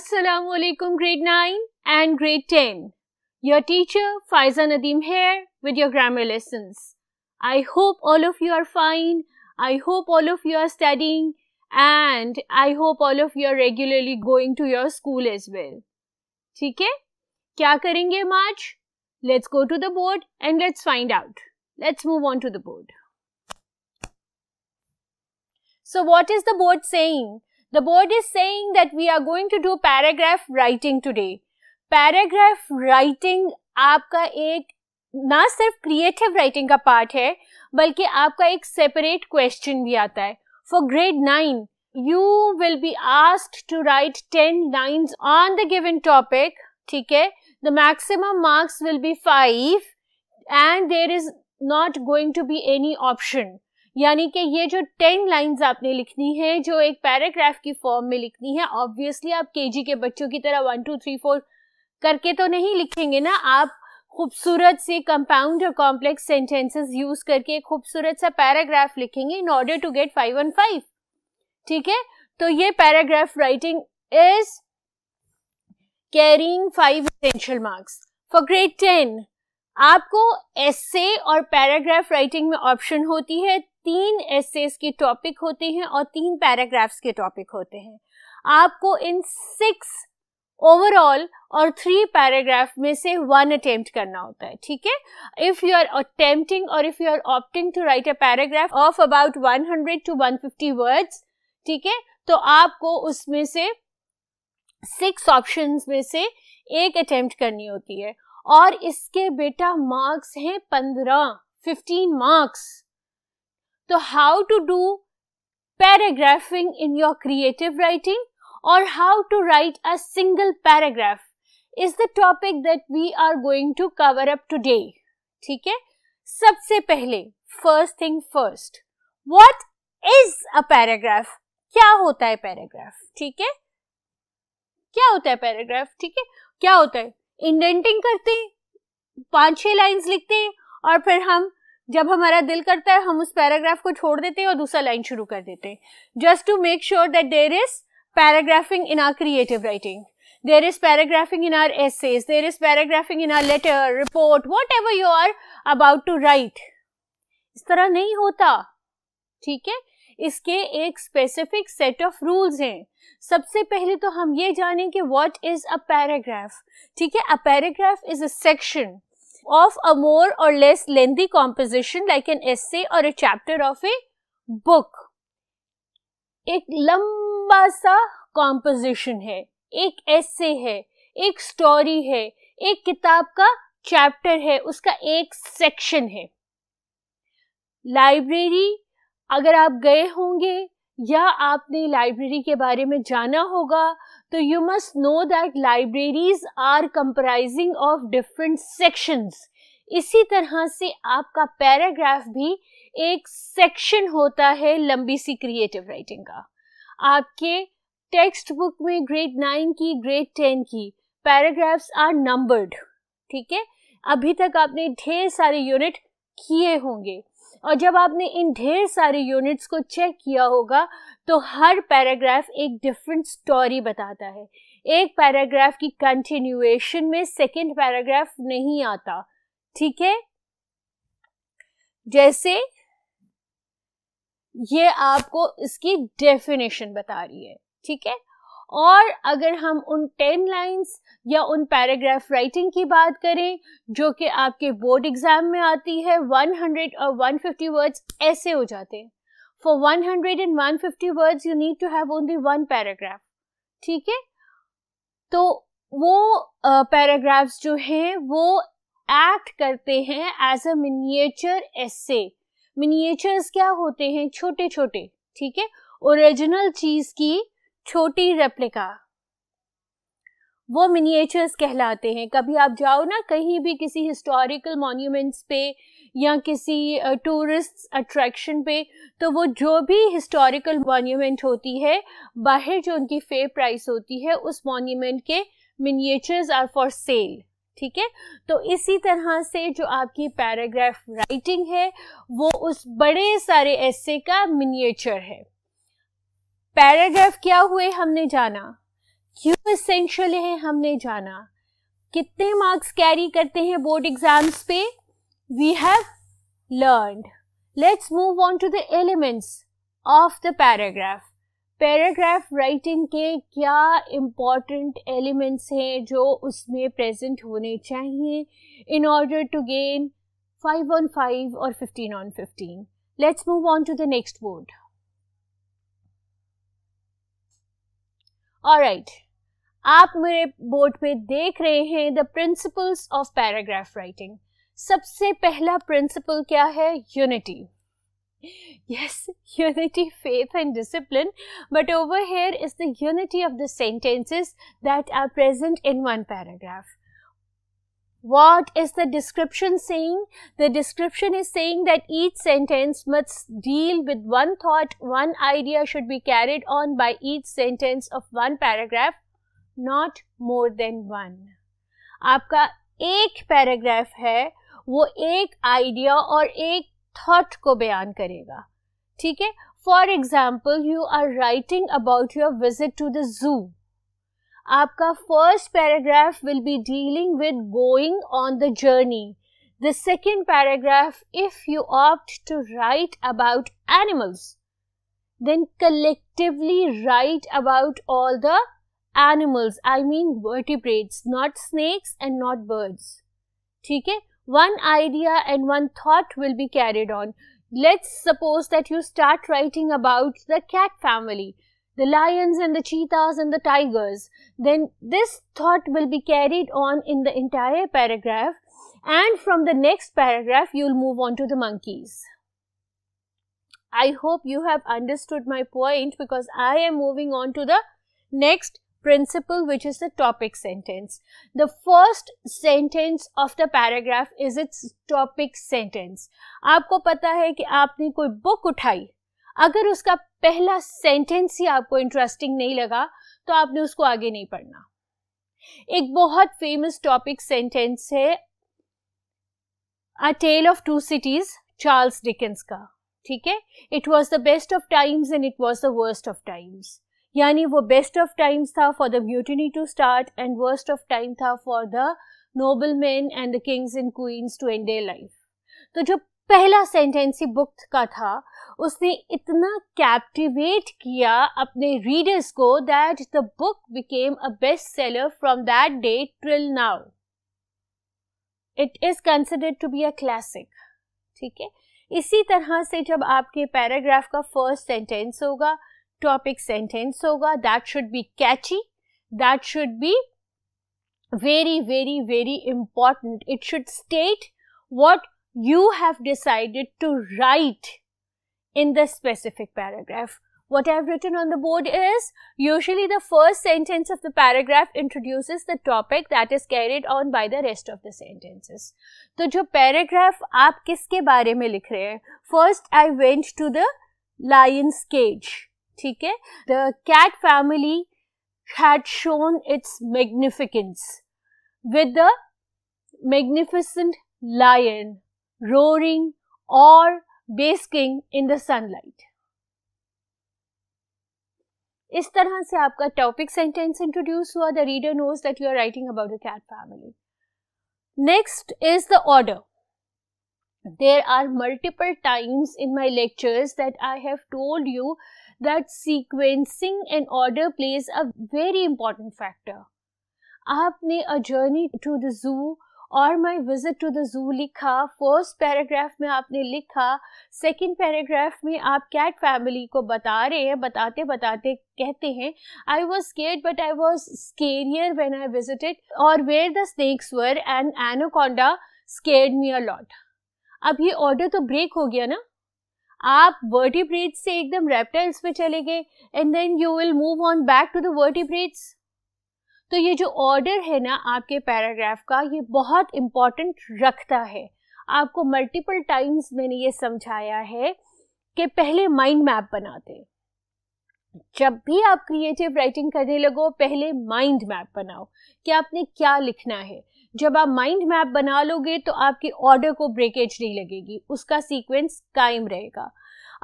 Assalamu alaikum grade 9 and grade 10. Your teacher Faiza Nadeem here with your grammar lessons. I hope all of you are fine. I hope all of you are studying and I hope all of you are regularly going to your school as well. Okay? है? क्या करेंगे Let's go to the board and let's find out. Let's move on to the board. So what is the board saying? The board is saying that we are going to do paragraph writing today. Paragraph writing आपका एक ना सिर्फ creative writing का part है बल्कि आपका एक separate question भी आता है for grade nine you will be asked to write ten lines on the given topic ठीक है the maximum marks will be five and there is not going to be any option यानी कि ये जो ten lines आपने लिखनी है जो एक पैराग्राफ की फॉर्म में लिखनी है ऑब्वियसली आप केजी के बच्चों की तरह वन टू थ्री फोर करके तो नहीं लिखेंगे ना आप खूबसूरत से कंपाउंड और कॉम्प्लेक्स सेंटेंसेस यूज करके एक खूबसूरत सा पैराग्राफ लिखेंगे in order to get five one five ठीक है तो ये paragraph writing is carrying five essential marks for grade ten आपको एसे और पैराग्राफ राइटिंग में ऑप्शन होती है तीन एसेस के टॉपिक होते हैं और तीन पैराग्राफ्स के टॉपिक होते हैं आपको इन सिक्स ओवरऑल और थ्री पैराग्राफ में से वन अटेम्प्ट करना होता है ठीक है इफ यू आर अटेम्प्टिंग और if you are opting to write a paragraph of about 100 to 150 words ठीक है तो आपको उसमें से सिक्स ऑप्शंस में से एक अटेम्प्ट करनी होती है और इसके बेटा मार्क्स हैं पंद्रह फिफ्टीन मार्क्स तो how to do paragraphing in your creative writing और how to write a single paragraph is the topic that we are going to cover up today ठीक है सबसे पहले first thing first what is a paragraph क्या होता है paragraph ठीक है क्या होता है पैराग्राफ ठीक है क्या होता है इंडेंटिंग करते हैं पांच छह लाइंस लिखते हैं और फिर हम जब हमारा दिल करता है हम उस पैराग्राफ को छोड़ देते हैं और दूसरा लाइन शुरू कर देते हैं just to make sure that there is paragraphing in our creative writing is paragraphing in our essays there is paragraphing in our letter report report ever you are about to write इस तरह नहीं होता ठीक है इसके एक specific set of rules हैं सबसे पहले तो हम ये जाने कि व्हाट इज अ पैराग्राफ ठीक है a paragraph is a section of a more or less lengthy composition like an essay or a chapter of a book. एक लंबा सा कॉम्पोजिशन है एक एसे है एक स्टोरी है एक किताब का चैप्टर है उसका एक सेक्शन है लाइब्रेरी अगर आप गए होंगे या आपने लाइब्रेरी के बारे में जाना होगा तो you must know that libraries are comprising of different sections इसी तरह से आपका पैराग्राफ भी एक सेक्शन होता है लंबी सी क्रिएटिव राइटिंग का आपके टेक्स्ट बुक में ग्रेड नाइन की ग्रेड टेन की पैराग्राफ्स आर नंबर्ड ठीक है अभी तक आपने ढेर सारे यूनिट किए होंगे और जब आपने इन ढेर सारे यूनिट्स को चेक किया होगा तो हर पैराग्राफ एक डिफरेंट स्टोरी बताता है एक पैराग्राफ की कंटिन्यूएशन में सेकंड पैराग्राफ नहीं आता ठीक है जैसे ये आपको इसकी डेफिनेशन बता रही है ठीक है और अगर हम उन टेन लाइंस या उन पैराग्राफ राइटिंग की बात करें जो कि आपके बोर्ड एग्जाम में आती है 100 और 150 वर्ड्स ऐसे हो जाते हैं for 100 and 150 words you need to have only one paragraph ठीक है तो वो पैराग्राफ्स uh, जो हैं वो एक्ट करते हैं as a miniature essay miniatures क्या होते हैं छोटे छोटे ठीक है ओरिजिनल चीज की छोटी रेप्लिका वो मिनिएचर्स कहलाते हैं कभी आप जाओ ना कहीं भी किसी हिस्टोरिकल मॉन्यूमेंट्स पे या किसी टूरिस्ट अट्रैक्शन पे तो वो जो भी हिस्टोरिकल मॉन्यूमेंट होती है बाहर जो उनकी फेयर प्राइस होती है उस मॉन्यूमेंट के मिनिएचर्स आर फॉर सेल ठीक है तो इसी तरह से जो आपकी पैराग्राफ राइटिंग है वो उस बड़े सारे ऐसे का मिनिएचर है पैराग्राफ क्या हुए हमने जाना क्यों इसेंशियल है हमने जाना कितने मार्क्स कैरी करते हैं बोर्ड एग्जाम्स पे we have learn let's move on to the elements of the paragraph paragraph writing के क्या इम्पॉर्टेंट एलिमेंट्स हैं जो उसमें प्रेजेंट होने चाहिए in order to gain five on five और fifteen on fifteen let's move on to the next board alright आप मेरे बोर्ड पे देख रहे हैं the principle of paragraph writing सबसे पहला प्रिंसिपल क्या है unity yes unity faith and discipline but over here is the unity of the sentences that are present in one paragraph What is the description saying? The description is saying that each sentence must deal with one thought, one idea should be carried on by each sentence of one paragraph, not more than one. आपका एक paragraph है वो एक idea और एक thought को बयान करेगा ठीक है you are writing about your visit to the zoo. आपका first paragraph will be dealing with going on the journey. the second paragraph if you opt to write about animals then collectively write about all the animals i mean vertebrates not snakes and not birds okay one idea and one thought will be carried on let's suppose that you start writing about the cat family the lions and the cheetahs and the tigers, then this thought will be carried on in the entire paragraph and from the next paragraph you will move on to the monkeys. I hope you have understood my point because I am moving on to the next principle which is the topic sentence. The first sentence of the paragraph is its topic sentence. आपको पता है कि आपने कोई book उठाई अगर उसका पहला सेंटेंस ही आपको इंटरेस्टिंग नहीं लगा तो आपने उसको आगे नहीं पढ़ना एक बहुत फेमस टॉपिक सेंटेंस है a tale of two cities Charles Dickens का ठीक है it was the best of times and it was the worst of times यानी वो बेस्ट ऑफ टाइम्स था for the mutiny to start and worst of time था for the noble man and the kings and queens to end their life तो जो पहला sentence ही book का था उसने इतना कैप्टिवेट किया अपने रीडर्स को that the book became a best seller from that day till now it is considered to be a classic ठीक है इसी तरह से जब आपके पैराग्राफ का फर्स्ट सेंटेंस होगा टॉपिक सेंटेंस होगा that should be catchy that should be very very very important it should state what you have decided to write in the specific paragraph. What I've written on the board is usually the first sentence of the paragraph introduces the topic that is carried on by the rest of the sentences. So, जो paragraph आप किसके बारे में First I went to the lion's cage. ठीक The cat family had shown its magnificence with the magnificent lion roaring or basking in the sunlight. Is tarah se topic sentence introduced hua, the reader knows that you are writing about a cat family. Next is the order. There are multiple times in my lectures that I have told you that sequencing and order plays a very important factor. have a journey to the zoo. और माई visit to the zoo लिखा first paragraph में आपने लिखा second paragraph में आप cat family को बता रहे हैं बताते बताते कहते हैं I was scared but I was scarier when I visited और where the snakes were and anaconda scared me a lot अब ये ऑर्डर तो ब्रेक हो गया ना आप वर्टिब्रेट्स से एकदम रेप्टाइल्स में चले गए and then you will move on back to the vertebrates तो ये जो ऑर्डर है ना आपके पैराग्राफ का ये बहुत इम्पॉर्टेंट रखता है आपको मल्टीपल टाइम्स मैंने ये समझाया है कि पहले माइंड मैप बनाते जब भी आप क्रिएटिव राइटिंग करने लगो पहले माइंड मैप बनाओ कि आपने क्या लिखना है जब आप माइंड मैप बना लोगे तो आपके ऑर्डर को ब्रेकेज नहीं लगेगी उसका सीक्वेंस कायम रहेगा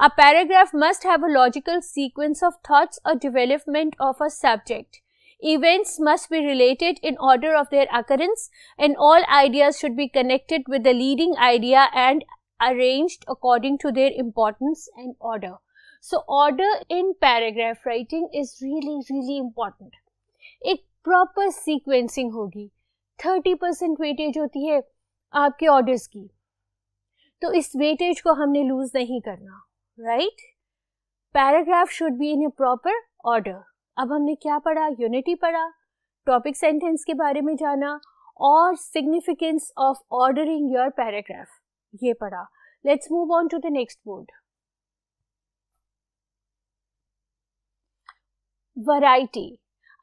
a paragraph must have a logical sequence of thoughts और development of a subject Events must be related in order of their occurrence and all ideas should be connected with the leading idea and arranged according to their importance and order. So, order in paragraph writing is really, really important. proper sequencing sequencing होगी 30 percent weightage होती है आपके orders की So, इस weightage को हमने loose नहीं Right? Right should be in a proper order. अब हमने क्या पढ़ा यूनिटी पढ़ा टॉपिक सेंटेंस के बारे में जाना और significance of ordering your paragraph ये पढ़ा let's move on to the next board variety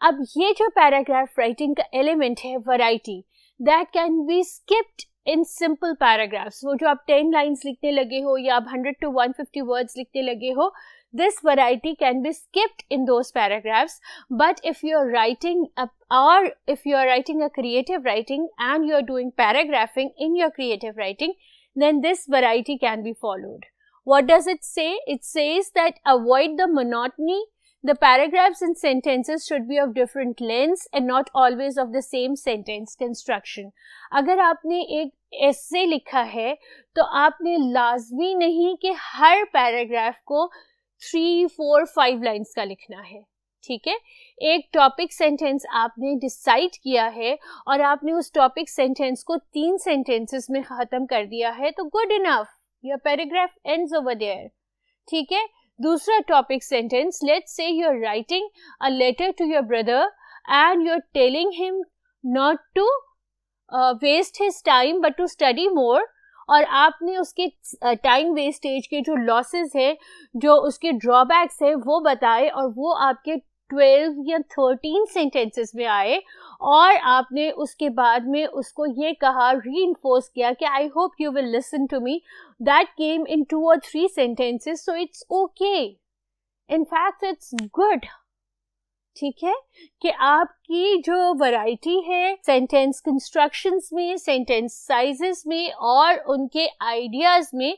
अब ये जो पैराग्राफ राइटिंग का एलिमेंट है variety that can be skipped in simple paragraphs वो जो आप टेन लाइंस लिखने लगे हो या आप hundred to one fifty words लिखने लगे हो this variety can be skipped in those paragraphs. But if you're writing a, or if you're writing a creative writing and you're doing paragraphing in your creative writing, then this variety can be followed. What does it say? It says that avoid the monotony. The paragraphs and sentences should be of different lengths and not always of the same sentence construction. अगर आपने एक ऐसे लिखा है तो आपने लाजमी नहीं कि हर पैराग्राफ को थ्री फोर फाइव लाइन्स का लिखना है ठीक है एक टॉपिक सेंटेंस आपने डिसाइड किया है और आपने उस टॉपिक सेंटेंस को तीन सेंटेंसेस में ख़त्म कर दिया है तो good enough your paragraph ends over there ठीक है दूसरा topic sentence let's say you are writing a letter to your brother and you are telling him not to waste his time but to study more और आपने उसके time wastage के जो losses है जो उसके ड्रॉबैक्स है वो बताए और वो आपके ट्वेल्व या थर्टीन सेंटेंसेस में आए और आपने उसके बाद में उसको ये कहा री किया कि I hope you will listen to me that came in two or three sentences so it's okay in fact it's good ठीक है कि आपकी जो वैरायटी है सेंटेंस कंस्ट्रक्शंस में सेंटेंस साइजेस में और उनके आइडियाज में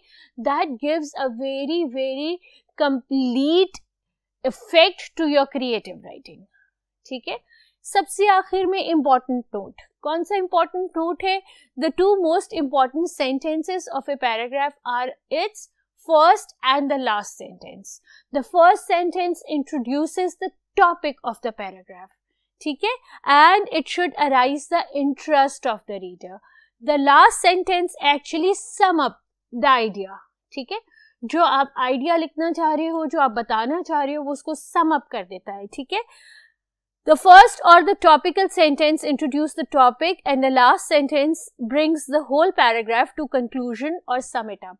that gives a very very complete effect to your creative writing ठीक है सबसे आखिर में इम्पॉर्टेंट नोट कौन सा इम्पॉर्टेंट नोट है the two most important sentences of a paragraph are its first and the last sentence the first sentence introduces the topic of the paragraph ठीक है and it should arise the interest of the reader the last sentence actually sum up the idea ठीक है जो आप idea लिखना चाह रहे हो जो आप बताना चाह रहे हो वो उसको सम अप कर देता है ठीक है the first or the topical sentence introduce the topic and the last sentence brings the whole paragraph to conclusion और सम इट अप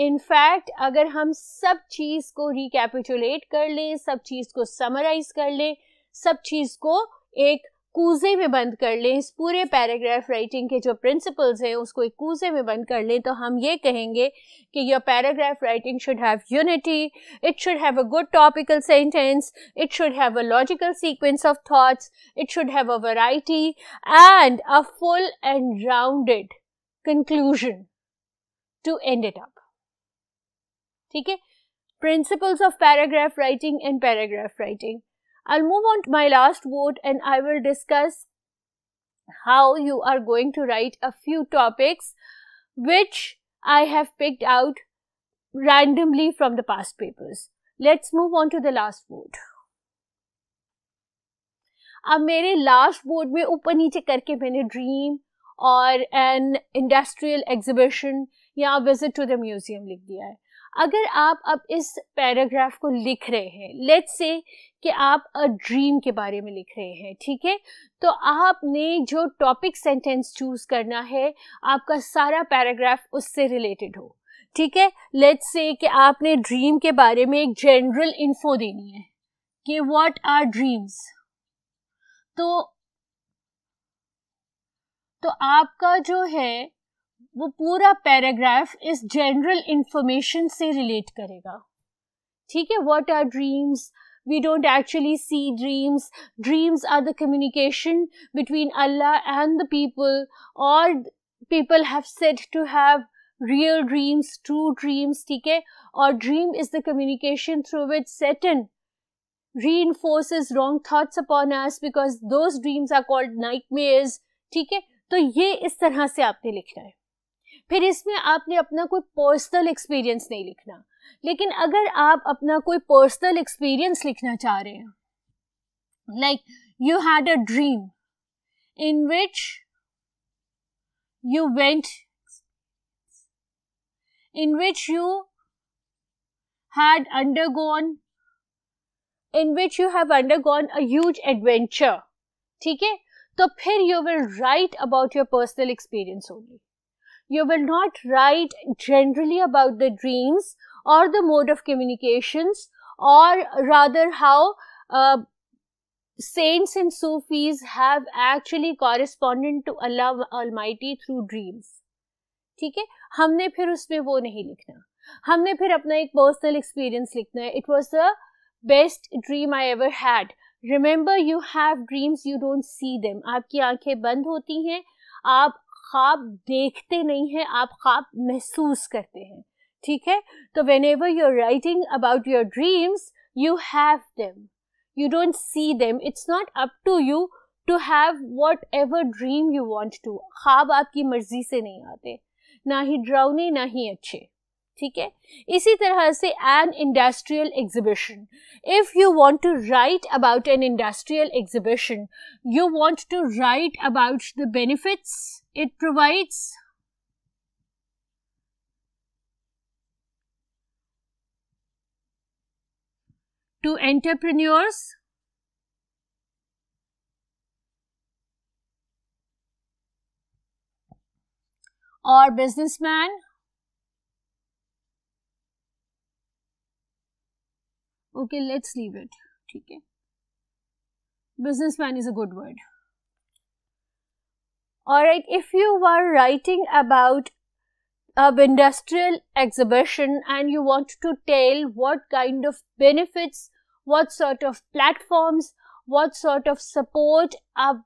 इनफैक्ट अगर हम सब चीज को रिकैपिटुलेट कर लें सब चीज को समराइज कर लें सब चीज को एक कूजे में बंद कर लें इस पूरे पैराग्राफ राइटिंग के जो प्रिंसिपल्स हैं उसको एक कूजे में बंद कर लें तो हम ये कहेंगे कि your paragraph writing should have unity it should have a good topical sentence it should have a logical sequence of thoughts it should have a variety and a full and rounded conclusion to end it up ठीक है principles of paragraph writing and paragraph writing. I'll move on to my last vote and I will discuss how you are going to write a few topics which I have picked out randomly from the past papers. Let's move on to the last vote. अब मेरे last board में ऊपर नीचे करके मैंने dream और an industrial exhibition या to the museum लिख दिया है अगर आप अब इस पैराग्राफ को लिख रहे हैं लेट्स से कि आप अ ड्रीम के बारे में लिख रहे हैं ठीक है तो आपने जो टॉपिक सेंटेंस चूज करना है आपका सारा पैराग्राफ उससे रिलेटेड हो ठीक है लेट्स से कि आपने ड्रीम के बारे में एक जनरल इन्फो देनी है कि व्हाट आर ड्रीम्स तो तो आपका जो है वो पूरा पैराग्राफ इस जनरल इंफॉर्मेशन से रिलेट करेगा ठीक है what are dreams we don't actually see dreams dreams are the communication between Allah and the people और people have said to have real dreams true dreams ठीक है और dream is the communication through which Satan reinforces wrong thoughts upon us because those dreams are called nightmares ठीक है तो ये इस तरह से आपने लिखना है फिर इसमें आपने अपना कोई पर्सनल एक्सपीरियंस नहीं लिखना लेकिन अगर आप अपना कोई पर्सनल एक्सपीरियंस लिखना चाह रहे हैं like you had a dream in which you went in which you had undergone in which you have under a huge ठीक है तो फिर you will write about your personal experience only you will not write generally about the dreams or the mode of communications or rather how uh, saints and Sufis have actually corresponded to Allah Almighty through dreams. ठीक है हमने फिर उसमें वो नहीं लिखना हमने फिर अपना एक पर्सनल एक्सपीरियंस लिखना है it was the best dream I ever had remember you have dreams you don't see them आपकी आंखें बंद होती हैं आप ख्वाब देखते नहीं हैं आप ख्वाब महसूस करते हैं ठीक है तो whenever you are writing about your dreams you have them you don't see them it's not up to you to have whatever dream you want to ख्वाब आपकी मर्जी से नहीं आते ना ही ड्राउने ना ही अच्छे ठीक है इसी तरह से an industrial exhibition if you want to write about an industrial exhibition you want to write about the benefits It provides to entrepreneurs or businessman okay let's leave it okay businessman is a good word Alright, if you were writing about an industrial exhibition and you want to tell what kind of benefits, what sort of platforms, what sort of support a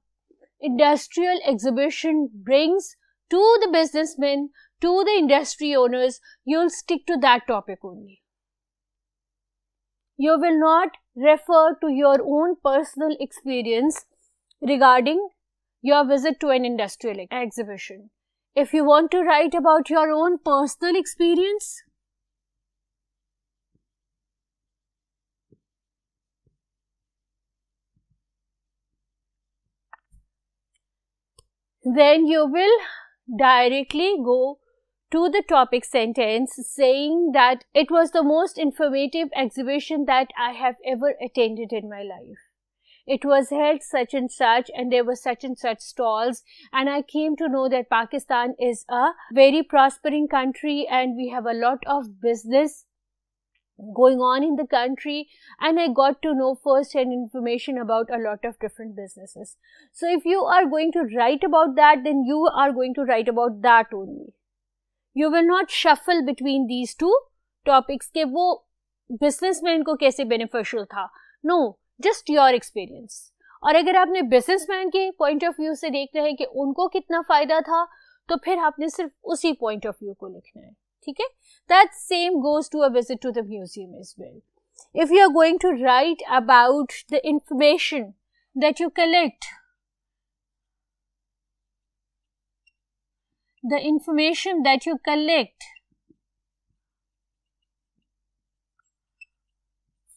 industrial exhibition brings to the businessmen, to the industry owners, you'll stick to that topic only. You will not refer to your own personal experience regarding your visit to an industrial exhibition. If you want to write about your own personal experience, then you will directly go to the topic sentence saying that it was the most informative exhibition that I have ever attended in my life it was held such and such and there were such and such stalls and I came to know that Pakistan is a very prospering country and we have a lot of business going on in the country and I got to know first hand information about a lot of different businesses. So if you are going to write about that then you are going to write about that only. You will not shuffle between these two topics के वो businessman को कैसे beneficial था. No, just your experience और अगर आपने businessman के point of view से देख रहे हैं कि उनको कितना फायदा था तो फिर आपने सिर्फ उसी पॉइंट ऑफ व्यू को लिखना है ठीक है that same goes to a visit to the museum is well if you are going to write about the information that you collect the information that you collect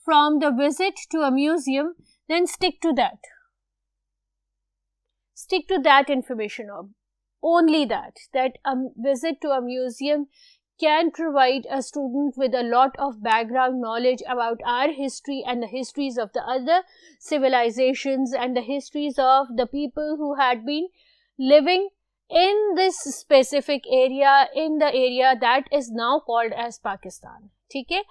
from the visit to a museum, then stick to that. Stick to that information only that, that a visit to a museum can provide a student with a lot of background knowledge about our history and the histories of the other civilizations and the histories of the people who had been living in this specific area, in the area that is now called as Pakistan. ठीक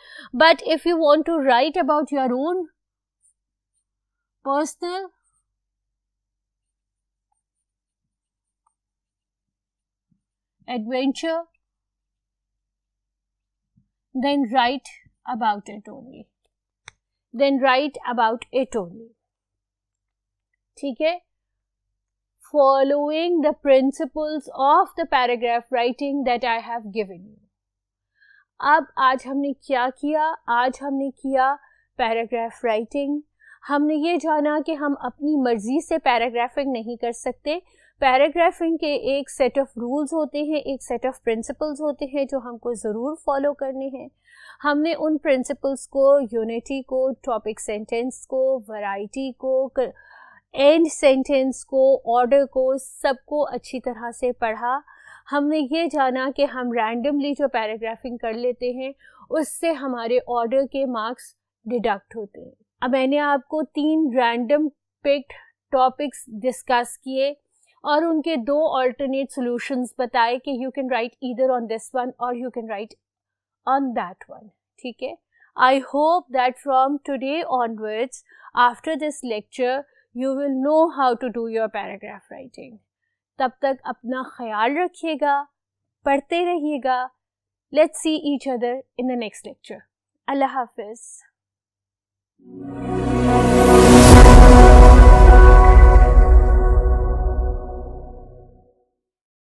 but if you want to write about your own personal adventure then write about it only then write about it only ठीक following the principles of the paragraph writing that I have given you अब आज हमने क्या किया आज हमने किया paragraph writing हमने ये जाना कि हम अपनी मर्जी से पैराग्राफिंग नहीं कर सकते पैराग्राफिंग के एक सेट ऑफ रूल्स होते हैं एक सेट ऑफ प्रिंसिपल्स होते हैं जो हमको ज़रूर फॉलो करने हैं हमने उन प्रिंसिपल्स को यूनिटी को टॉपिक सेंटेंस को वैरायटी को एंड सेंटेंस को ऑर्डर को सबको अच्छी तरह से पढ़ा हमने ये जाना कि हम रैंडमली जो पैराग्राफिंग कर लेते हैं उससे हमारे ऑर्डर के मार्क्स डिडक्ट होते हैं अब मैंने आपको तीन रैंडम पिक्ड टॉपिक्स डिस्कस किए और उनके दो ऑल्टरनेट सॉल्यूशंस बताए कि you can write either on this one or you can write on that one ठीक है I hope that from today onwards, after this lecture, you will know how to do your paragraph writing. तब तक अपना ख्याल रखिएगा पढ़ते रहिएगा let's see each other in the next lecture अल्लाह हाफिज़